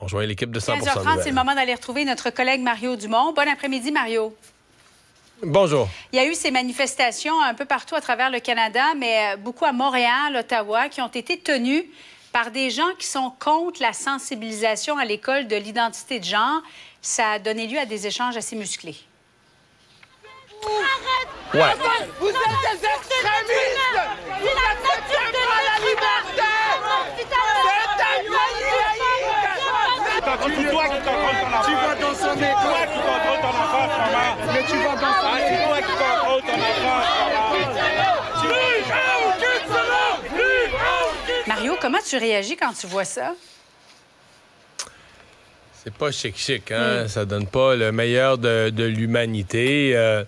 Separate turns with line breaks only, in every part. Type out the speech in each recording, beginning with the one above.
On rejoint l'équipe de 100 c'est le moment
d'aller retrouver notre collègue Mario Dumont. Bon après-midi, Mario. Bonjour. Il y a eu ces manifestations un peu partout à travers le Canada, mais euh, beaucoup à Montréal, Ottawa, qui ont été tenues par des gens qui sont contre la sensibilisation à l'école de l'identité de genre. Ça a donné lieu à des échanges assez musclés. Vous êtes des extrémistes! c'est toi qui contrôles ton enfant. Tu vas dans son C'est toi qui contrôle, ton enfant, maman. Mais tu vas dans son ah, C'est toi qui contrôles ton enfant, Mario, comment tu réagis quand tu vois ça?
C'est pas chic-chic, hein? Hmm. Ça donne pas le meilleur de, de l'humanité. Euh...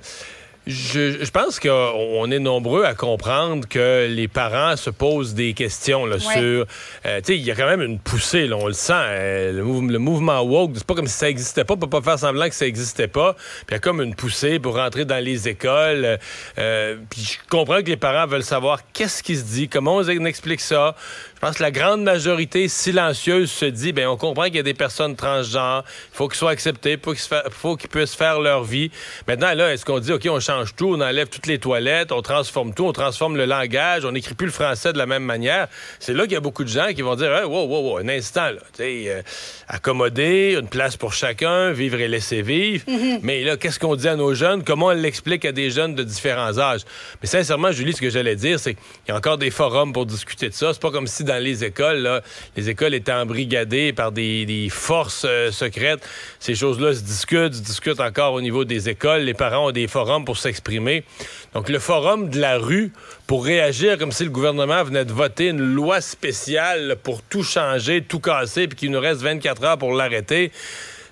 Je, pense qu'on est nombreux à comprendre que les parents se posent des questions là, sur. Euh, tu sais, il y a quand même une poussée, là, on le sent. Euh, le, mouvement woke, c'est pas comme si ça existait pas, on peut pas faire semblant que ça existait pas. Puis il y a comme une poussée pour rentrer dans les écoles. Euh, puis je comprends que les parents veulent savoir qu'est-ce qui se dit, comment on explique ça. Je pense que la grande majorité silencieuse se dit ben on comprend qu'il y a des personnes transgenres, il faut qu'ils soient acceptés, il faut qu'ils puissent faire leur vie. Maintenant, là, est-ce qu'on dit, OK, on change change tout, on enlève toutes les toilettes, on transforme tout, on transforme le langage, on n'écrit plus le français de la même manière. C'est là qu'il y a beaucoup de gens qui vont dire wow, wow, wow, un instant, là, euh, accommoder, une place pour chacun, vivre et laisser vivre. Mhm. Mais là, qu'est-ce qu'on dit à nos jeunes? Comment on l'explique à des jeunes de différents âges? Mais sincèrement, Julie, ce que j'allais dire, c'est qu'il y a encore des forums pour discuter de ça. C'est pas comme si dans les écoles, les écoles étaient embrigadées par des, forces euh, secrètes. Ces choses-là se discutent, se discutent encore au niveau des écoles. Les parents ont des forums pour s'exprimer. Donc, le forum de la rue pour réagir comme si le gouvernement venait de voter une loi spéciale pour tout changer, tout casser, puis qu'il nous reste 24 heures pour l'arrêter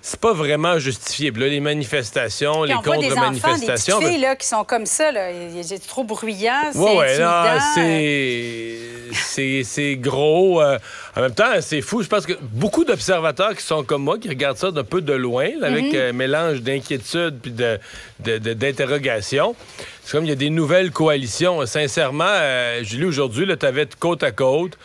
c'est pas vraiment justifiable. là, les manifestations, les contre-manifestations. Des, des filles
ben là, qui sont comme ça, c'est trop bruyant,
c'est c'est... gros. Euh. en même temps, c'est fou. Je pense que beaucoup d'observateurs qui sont comme moi, qui regardent ça d'un peu de loin, avec mhm. euh, un mélange d'inquiétude puis de, d'interrogation. C'est comme il y a des nouvelles coalitions. Sincèrement, euh, Julie, aujourd'hui, tu avais côte à côte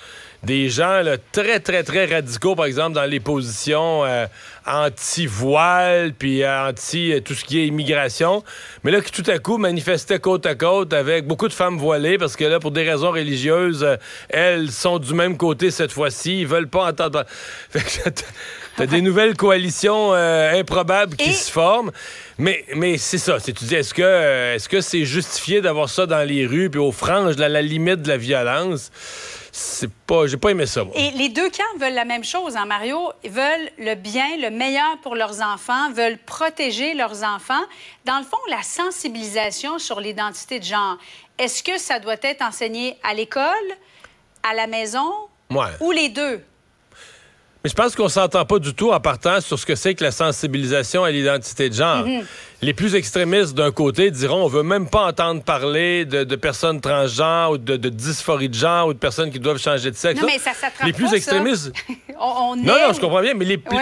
des gens très, très, très radicaux, par exemple, dans les positions euh, anti-voile, puis euh, anti euh, tout ce qui est immigration, mais là, qui tout à coup manifestaient côte à côte avec beaucoup de femmes voilées, parce que là, pour des raisons religieuses, elles sont du même côté cette fois-ci, ils veulent pas entendre... T'as des nouvelles coalitions improbables qui se forment. Mais, mais c'est ça. C'est, tu dis, est-ce que, est-ce que c'est justifié d'avoir ça dans les rues, puis aux franges, à la limite de la violence? c'est pas, j'ai pas aimé ça.
Et les deux camps veulent la même chose, hein, Mario. Ils veulent le bien, le meilleur pour leurs enfants, veulent protéger leurs enfants. Dans le fond, la sensibilisation sur l'identité de genre, est-ce que ça doit être enseigné à l'école, à la maison, ou les deux?
Mais je pense qu'on s'entend pas du tout en partant sur ce que c'est que la sensibilisation à l'identité de genre. Mhm. Les plus extrémistes d'un côté diront on veut même pas entendre parler de, personnes transgenres ou de, dysphorie de genre ou de personnes qui doivent changer de sexe. Non, Les plus extrémistes.
non, non, je comprends
bien, mais les plus...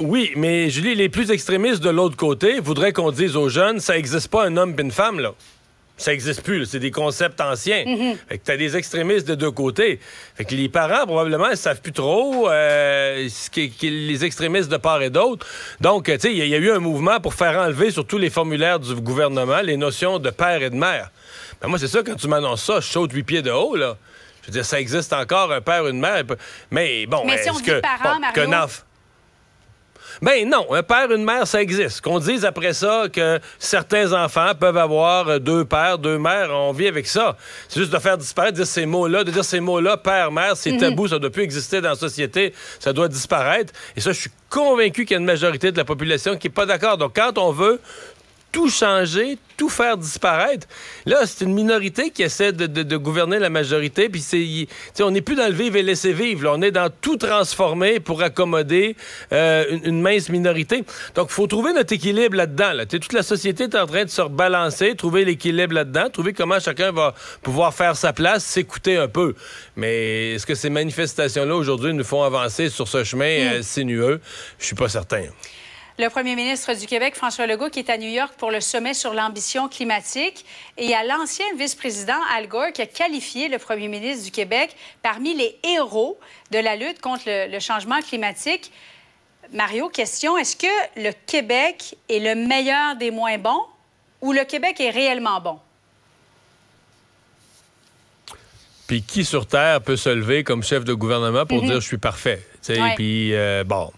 Oui, mais Julie, les plus extrémistes de l'autre côté voudraient qu'on dise aux jeunes ça n'existe pas un homme et une femme, là ça n'existe plus. C'est des concepts anciens. Mhm. Fait que t'as des extrémistes de deux côtés. Fait que les parents, probablement, ne savent plus trop euh, ce les extrémistes de part et d'autre. Donc, tu sais, il y, a eu un mouvement pour faire enlever sur tous les formulaires du gouvernement les notions de père et de mère. Ben moi, c'est ça, quand tu m'annonces ça, je saute huit pieds de haut, là. Je veux dire, ça existe encore, un père, une mère. Mais bon, mais si que, parents, ben non, un père, une mère, ça existe. Qu'on dise après ça que certains enfants peuvent avoir euh, deux pères, deux mères, on vit avec ça. C'est juste de faire disparaître, de ces mots-là, de dire ces mots-là, père, mère, c'est mhm. tabou, ça ne doit plus exister dans la société, ça doit disparaître. Et ça, je suis convaincu qu'il y a une majorité de la population qui n'est pas d'accord. Donc, quand on veut tout changer, tout faire disparaître. Là, c'est une minorité qui essaie de, gouverner la majorité. Puis c'est, on n'est plus dans le vivre et laisser vivre. On est dans tout transformer pour accommoder euh, une, mince minorité. Donc, il faut trouver notre équilibre là-dedans. Toute la société est en train de se rebalancer, trouver l'équilibre là-dedans, trouver comment chacun va pouvoir faire sa place, s'écouter un peu. Mais est-ce que ces manifestations-là aujourd'hui nous font avancer sur ce chemin mm. euh, sinueux? Je suis pas certain
le premier ministre du Québec, François Legault, qui est à New York pour le sommet sur l'ambition climatique, et à l'ancien vice-président Al Gore, qui a qualifié le premier ministre du Québec parmi les héros de la lutte contre le, changement climatique. Mario, question, est-ce que le Québec est le meilleur des moins bons ou le Québec est réellement bon?
Puis qui sur Terre peut se lever comme chef de gouvernement pour mm-hmm. dire je suis parfait? Puis euh, bon.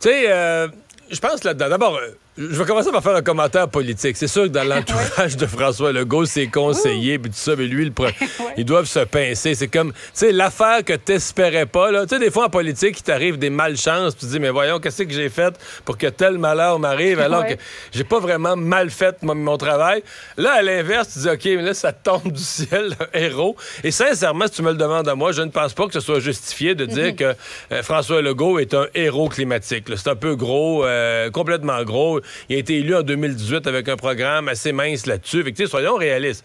Tu sais, euh, je pense là-dedans. D'abord, euh, je vais commencer par faire un commentaire politique. C'est sûr que dans l'entourage de François Legault, ses conseillers, puis tout ça, mais lui, ils doivent se pincer. C'est comme, tu sais, l'affaire que t'espérais pas, Tu sais, des fois, en politique, il t'arrive des malchances, puis tu dis, mais voyons, qu'est-ce que j'ai fait pour que tel malheur m'arrive, alors que j'ai pas vraiment mal fait mon, travail. Là, à l'inverse, tu dis, OK, mais là, ça tombe du ciel, héros. Et sincèrement, si tu me le demandes à moi, je ne pense pas que ce soit justifié de dire mm-hmm. que euh, François Legault est un héros climatique. C'est un peu gros, euh, complètement gros il a été élu en 2018 avec un programme assez mince là-dessus. Fait soyons réalistes.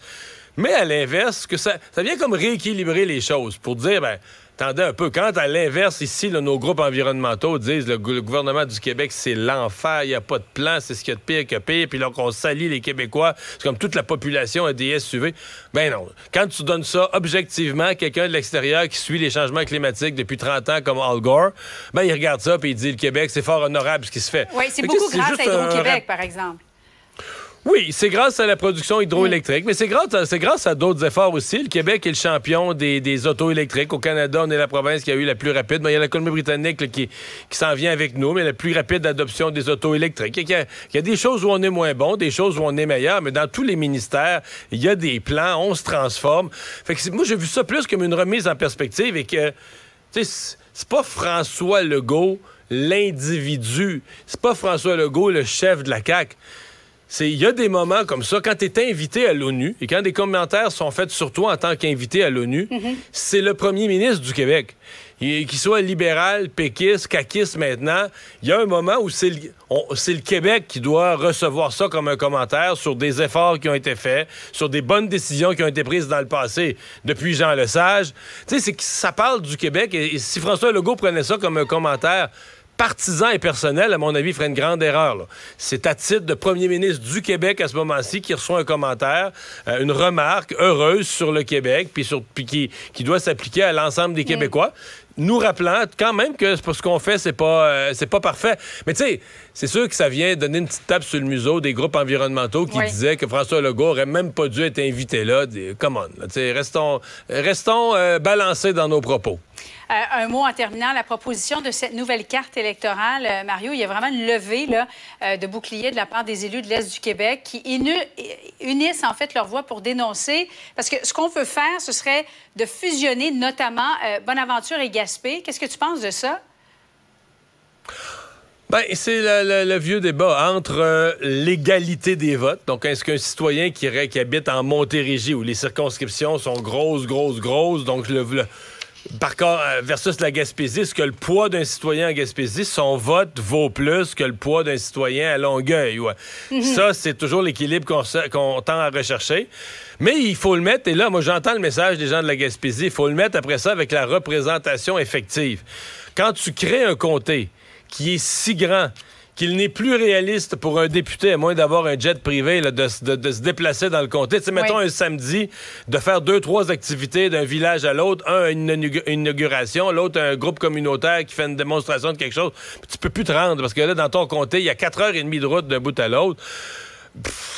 Mais à l'inverse, que ça, ça vient comme rééquilibrer les choses pour dire, ben, Attendez un peu. Quand à l'inverse, ici, nos groupes environnementaux disent le, le gouvernement du Québec, c'est l'enfer, il n'y a pas de plan, c'est ce qu'il y a de pire que pire, puis là, qu'on salit les Québécois, c'est comme toute la population a des SUV. Ben non. Quand tu donnes ça objectivement à quelqu'un de l'extérieur qui suit les changements climatiques depuis 30 ans, comme Al Gore, ben il regarde ça, et il dit le Québec, c'est fort honorable ce qui se fait. Oui,
c'est beaucoup grâce à Hydro-Québec, par exemple.
Oui, c'est grâce à la production hydroélectrique, mm. mais c'est grâce, à, grâce à d'autres efforts aussi. Le Québec est le champion des, des autos électriques. Au Canada, on est la province qui a eu la plus rapide. Mais il y a la Colombie-Britannique qui, s'en vient avec nous, mais la plus rapide adoption des autos électriques. Il y, a, des choses où on est moins bon, des choses où on est meilleur, mais dans tous les ministères, il y a des plans, on se transforme. Fait moi, j'ai vu ça plus comme une remise en perspective et que, tu sais, c'est pas François Legault l'individu, c'est pas François Legault le chef de la CAQ c'est il y a des moments comme ça quand tu es invité à l'ONU et quand des commentaires sont faits sur toi en tant qu'invité à l'ONU, mhm. c'est le premier ministre du Québec. Qu'il soit libéral, péquiste, caquiste maintenant, il y a un moment où c'est le, Québec qui doit recevoir ça comme un commentaire sur des efforts qui ont été faits, sur des bonnes décisions qui ont été prises dans le passé depuis Jean Lesage. Tu sais, c'est ça parle du Québec et si François Legault prenait ça comme un commentaire partisan et personnel, à mon avis, ferait une grande erreur. C'est à titre de premier ministre du Québec à ce moment-ci qui reçoit un commentaire, euh, une remarque heureuse sur le Québec, puis, sur, qui, doit s'appliquer à l'ensemble des mm. Québécois. nous rappelant quand même que ce qu'on fait, c'est pas, euh, pas parfait. Mais tu sais, c'est sûr que ça vient donner une petite tape sur le museau des groupes environnementaux qui disaient que François Legault aurait même pas dû être invité là. come on, restons, restons euh, balancés dans nos propos.
Euh, un mot en terminant, la proposition de cette nouvelle carte électorale, euh, Mario, il y a vraiment une levée euh, de boucliers de la part des élus de l'Est du Québec qui unissent en fait leur voix pour dénoncer. Parce que ce qu'on veut faire, ce serait de fusionner notamment Bonaventure et Gaspé. Qu'est-ce que tu penses de ça?
Ben, c'est le, vieux débat entre l'égalité des votes. Donc, est-ce qu'un citoyen qui, habite en Montérégie, où les circonscriptions sont grosses, grosses, grosses, donc le, le par contre, euh, versus la Gaspésie, est-ce que le poids d'un citoyen en Gaspésie, son vote vaut plus que le poids d'un citoyen à Longueuil? Mhm. Ça, c'est toujours l'équilibre qu'on tend à rechercher. Mais il faut le mettre, et là, moi, j'entends le message des gens de la Gaspésie, il faut le mettre après ça avec la représentation effective. Quand tu crées un comté qui est si grand, qu'il n'est plus réaliste pour un député, à moins d'avoir un jet privé, de, se déplacer dans le comté. sais, mettons un samedi, de faire deux, trois activités d'un village à l'autre. Un, une inauguration, l'autre, un groupe communautaire qui fait une démonstration de quelque chose. Puis tu peux plus te rendre parce que là, dans ton comté, il y a quatre heures et demie de route d'un bout à l'autre.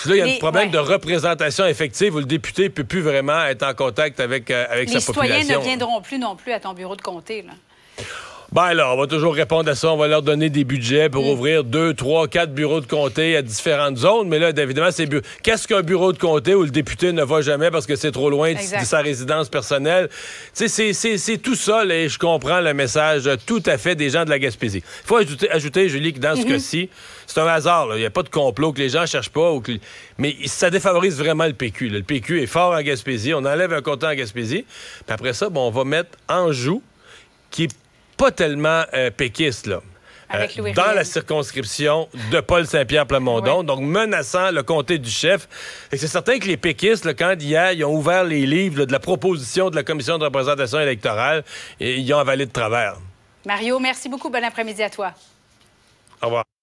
là, il y a un problème de représentation effective où le député ne peut plus vraiment être en contact avec, euh, avec sa population. Les citoyens ne
viendront plus non plus à ton bureau de comté. Là.
Ben là, on va toujours répondre à ça. On va leur donner des budgets pour mm. ouvrir deux, trois, quatre bureaux de comté à différentes zones. Mais là, évidemment, c'est qu'est-ce qu'un bureau de comté où le député ne va jamais parce que c'est trop loin de, sa résidence personnelle? C'est tout ça, et je comprends le message tout à fait des gens de la Gaspésie. Il faut ajouter, ajouter, Julie, que dans ce mm-hmm. cas-ci, c'est un hasard. Il n'y a pas de complot que les gens ne cherchent pas. Mais ça défavorise vraiment le PQ. Le PQ est fort en Gaspésie. On enlève un comté en Gaspésie. Puis après ça, bon, on va mettre en joue qui est pas tellement euh, là. Euh, dans la circonscription de Paul Saint-Pierre Plamondon, donc menaçant le comté du chef. Et C'est certain que les péquistes, le quand hier, ils ont ouvert les livres de la proposition de la commission de représentation électorale et ils ont avalé de travers.
Mario, merci beaucoup. Bon après-midi à toi. Au revoir.